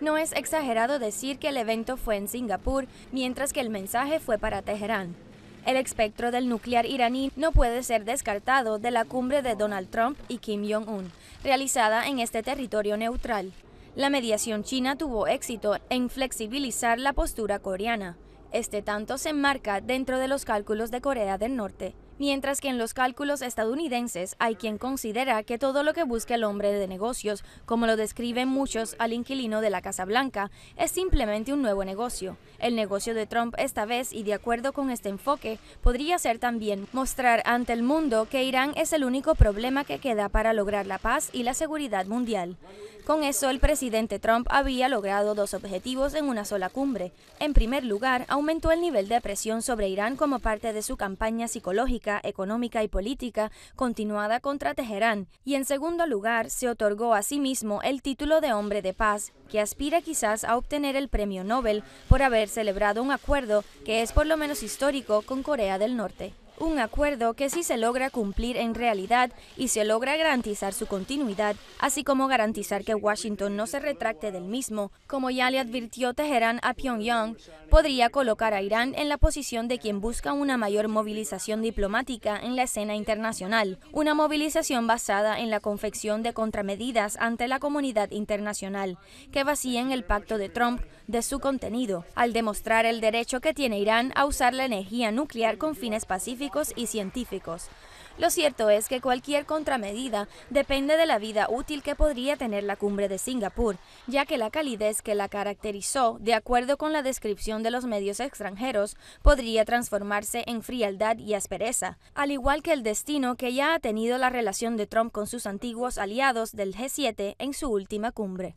No es exagerado decir que el evento fue en Singapur, mientras que el mensaje fue para Teherán. El espectro del nuclear iraní no puede ser descartado de la cumbre de Donald Trump y Kim Jong-un, realizada en este territorio neutral. La mediación china tuvo éxito en flexibilizar la postura coreana. Este tanto se enmarca dentro de los cálculos de Corea del Norte, mientras que en los cálculos estadounidenses hay quien considera que todo lo que busca el hombre de negocios, como lo describen muchos al inquilino de la Casa Blanca, es simplemente un nuevo negocio. El negocio de Trump esta vez, y de acuerdo con este enfoque, podría ser también mostrar ante el mundo que Irán es el único problema que queda para lograr la paz y la seguridad mundial. Con eso, el presidente Trump había logrado dos objetivos en una sola cumbre. En primer lugar, aumentó el nivel de presión sobre Irán como parte de su campaña psicológica, económica y política continuada contra Teherán, y en segundo lugar, se otorgó a sí mismo el título de hombre de paz, que aspira quizás a obtener el premio Nobel por haber celebrado un acuerdo que es por lo menos histórico con Corea del Norte. Un acuerdo que si se logra cumplir en realidad y se logra garantizar su continuidad, así como garantizar que Washington no se retracte del mismo, como ya le advirtió Teherán a Pyongyang, podría colocar a Irán en la posición de quien busca una mayor movilización diplomática en la escena internacional, una movilización basada en la confección de contramedidas ante la comunidad internacional, que vacíen el pacto de Trump de su contenido, al demostrar el derecho que tiene Irán a usar la energía nuclear con fines pacíficos y científicos. Lo cierto es que cualquier contramedida depende de la vida útil que podría tener la cumbre de Singapur, ya que la calidez que la caracterizó, de acuerdo con la descripción de los medios extranjeros, podría transformarse en frialdad y aspereza, al igual que el destino que ya ha tenido la relación de Trump con sus antiguos aliados del G7 en su última cumbre.